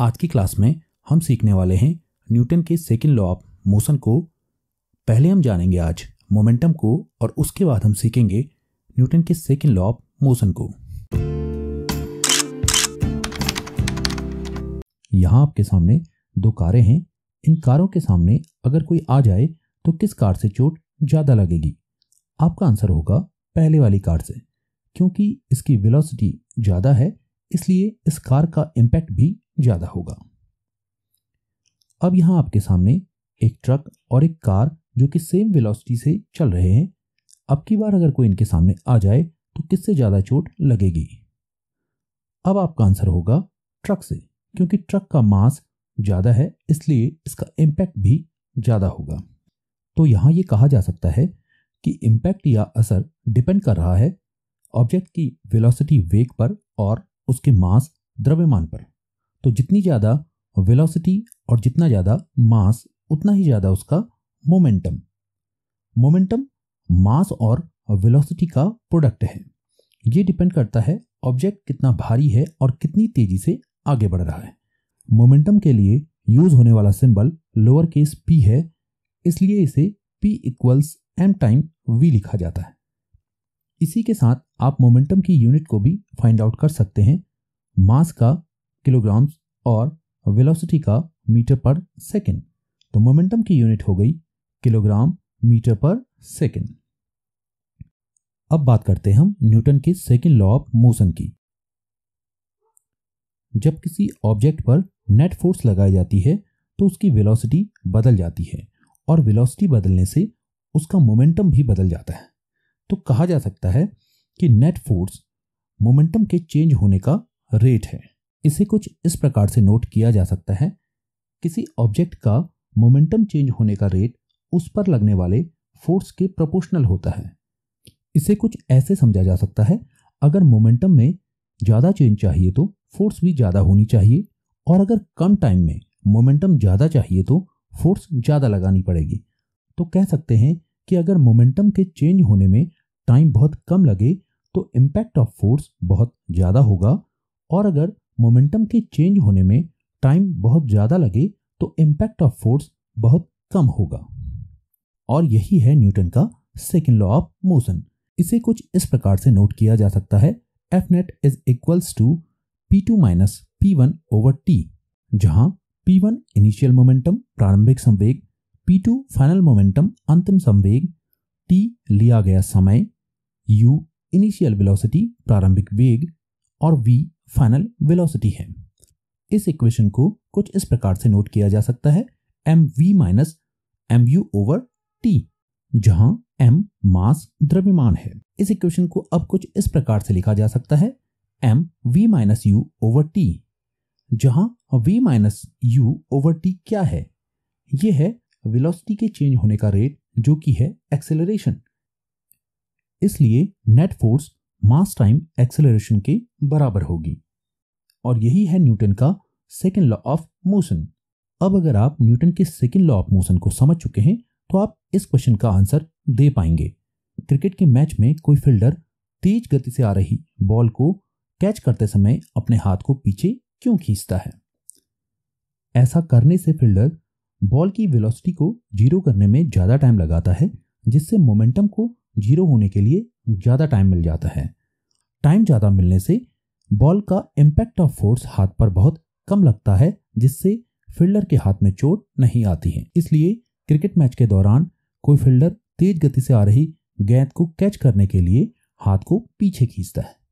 आज की क्लास में हम सीखने वाले हैं न्यूटन के सेकेंड लॉ ऑफ मोशन को पहले हम जानेंगे आज मोमेंटम को और उसके बाद हम सीखेंगे न्यूटन के सेकेंड लॉ ऑफ मोशन को यहाँ आपके सामने दो कारें हैं इन कारों के सामने अगर कोई आ जाए तो किस कार से चोट ज़्यादा लगेगी आपका आंसर होगा पहले वाली कार से क्योंकि इसकी वेलोसिटी ज़्यादा है इसलिए इस कार का इम्पैक्ट भी ज़्यादा होगा अब यहां आपके सामने एक ट्रक और एक कार जो कि सेम वेलोसिटी से चल रहे हैं अब की बार अगर कोई इनके सामने आ जाए तो किससे ज़्यादा चोट लगेगी अब आपका आंसर होगा ट्रक से क्योंकि ट्रक का मास ज़्यादा है इसलिए इसका इम्पैक्ट भी ज़्यादा होगा तो यहां यह कहा जा सकता है कि इम्पैक्ट या असर डिपेंड कर रहा है ऑब्जेक्ट की वेलोसिटी वेग पर और उसके मास द्रव्यमान पर तो जितनी ज़्यादा वेलोसिटी और जितना ज़्यादा मास उतना ही ज़्यादा उसका मोमेंटम मोमेंटम मास और वेलोसिटी का प्रोडक्ट है ये डिपेंड करता है ऑब्जेक्ट कितना भारी है और कितनी तेज़ी से आगे बढ़ रहा है मोमेंटम के लिए यूज होने वाला सिंबल लोअर केस पी है इसलिए इसे P equals M time V लिखा जाता है इसी के साथ आप मोमेंटम की यूनिट को भी फाइंड आउट कर सकते हैं मास का किलोग्राम और वेलोसिटी का मीटर पर सेकेंड तो मोमेंटम की यूनिट हो गई किलोग्राम मीटर पर सेकेंड अब बात करते हैं हम न्यूटन के सेकेंड लॉ ऑफ मोशन की जब किसी ऑब्जेक्ट पर नेट फोर्स लगाई जाती है तो उसकी वेलोसिटी बदल जाती है और वेलोसिटी बदलने से उसका मोमेंटम भी बदल जाता है तो कहा जा सकता है कि नेट फोर्स मोमेंटम के चेंज होने का रेट है इसे कुछ इस प्रकार से नोट किया जा सकता है किसी ऑब्जेक्ट का मोमेंटम चेंज होने का रेट उस पर लगने वाले फोर्स के प्रोपोर्शनल होता है इसे कुछ ऐसे समझा जा सकता है अगर मोमेंटम में ज़्यादा चेंज चाहिए तो फोर्स भी ज़्यादा होनी चाहिए और अगर कम टाइम में मोमेंटम ज़्यादा चाहिए तो फोर्स ज़्यादा लगानी पड़ेगी तो कह सकते हैं कि अगर मोमेंटम के चेंज होने में टाइम बहुत कम लगे तो इम्पैक्ट ऑफ फोर्स बहुत ज़्यादा होगा और अगर मोमेंटम के चेंज होने में टाइम बहुत ज़्यादा लगे तो इम्पैक्ट ऑफ फोर्स बहुत कम होगा और यही है न्यूटन का सेकेंड लॉ ऑफ मोशन इसे कुछ इस प्रकार से नोट किया जा सकता है F net is equals to P two minus P one over T जहां पी वन इनिशियल मोमेंटम प्रारंभिक संवेग पी टू फाइनल मोमेंटम अंतिम संवेग टी लिया गया समय यू इनिशियल वेलोसिटी प्रारंभिक वेग और वी फाइनल वेलोसिटी है इस इक्वेशन को कुछ इस प्रकार से नोट किया जा सकता है M V minus M U over T जहां एम मास द्रव्यमान है इस इक्वेशन को अब कुछ इस प्रकार से लिखा जा सकता है M V minus U over T जहां V minus U over T क्या है यह है वेलोसिटी के चेंज होने का रेट जो कि है एक्सेलरेशन इसलिए net force mass time acceleration के बराबर होगी और यही है न्यूटन का सेकेंड लॉ ऑफ मोशन अब अगर आप न्यूटन के सेकेंड लॉ ऑफ मोशन को समझ चुके हैं तो आप इस क्वेश्चन का आंसर दे पाएंगे क्रिकेट के मैच में कोई फील्डर तेज गति से आ रही बॉल को कैच करते समय अपने हाथ को पीछे क्यों खींचता है ऐसा करने से फील्डर बॉल की वेलोसिटी को जीरो करने में ज़्यादा टाइम लगाता है जिससे मोमेंटम को जीरो होने के लिए ज़्यादा टाइम मिल जाता है टाइम ज़्यादा मिलने से बॉल का इम्पैक्ट ऑफ फोर्स हाथ पर बहुत कम लगता है जिससे फील्डर के हाथ में चोट नहीं आती है इसलिए क्रिकेट मैच के दौरान कोई फील्डर तेज गति से आ रही गेंद को कैच करने के लिए हाथ को पीछे खींचता है